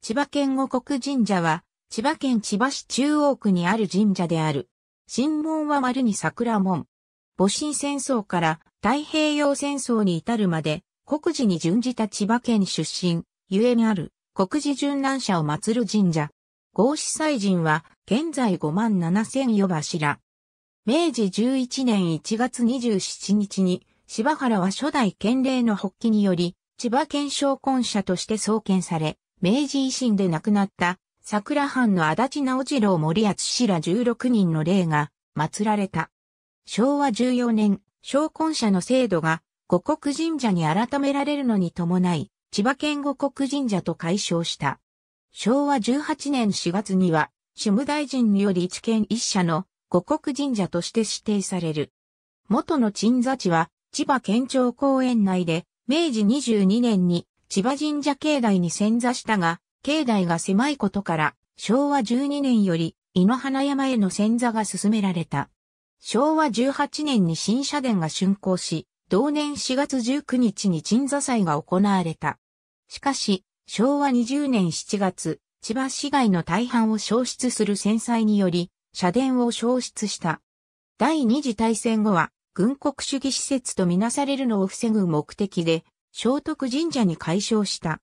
千葉県五国神社は、千葉県千葉市中央区にある神社である。神門は丸に桜門。戊辰戦争から太平洋戦争に至るまで、国寺に準じた千葉県出身、ゆえにある国寺殉難者を祀る神社。合祀祭神は、現在5万7千余柱。明治11年1月27日に、柴原は初代県令の発起により、千葉県商婚者として創建され、明治維新で亡くなった桜藩の足立直次郎森厚氏ら16人の霊が祀られた。昭和14年、昇魂者の制度が五国神社に改められるのに伴い、千葉県五国神社と解消した。昭和18年4月には、主務大臣により一県一社の五国神社として指定される。元の鎮座地は、千葉県庁公園内で、明治22年に千葉神社境内に遷座したが、境内が狭いことから、昭和12年より、井の花山への遷座が進められた。昭和18年に新社殿が竣工し、同年4月19日に鎮座祭が行われた。しかし、昭和20年7月、千葉市街の大半を消失する戦災により、社殿を消失した。第二次大戦後は、軍国主義施設とみなされるのを防ぐ目的で、聖徳神社に改称した。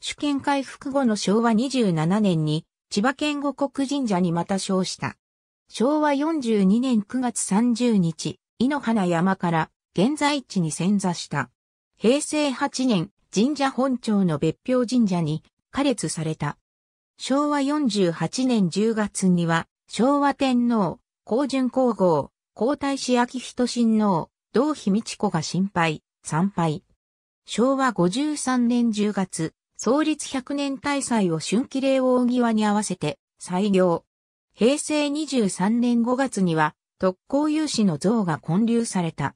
主権回復後の昭和27年に、千葉県五国神社にまた称した。昭和42年9月30日、井の花山から現在地に遷座した。平成8年、神社本庁の別表神社に、加列された。昭和48年10月には、昭和天皇、高順皇后、皇太子秋仁親王、同妃道子が心配、参拝。昭和53年10月、創立100年大祭を春季礼王際に合わせて、採用。平成23年5月には、特攻有志の像が建立された。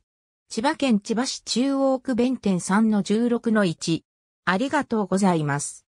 千葉県千葉市中央区弁天3の16の1。ありがとうございます。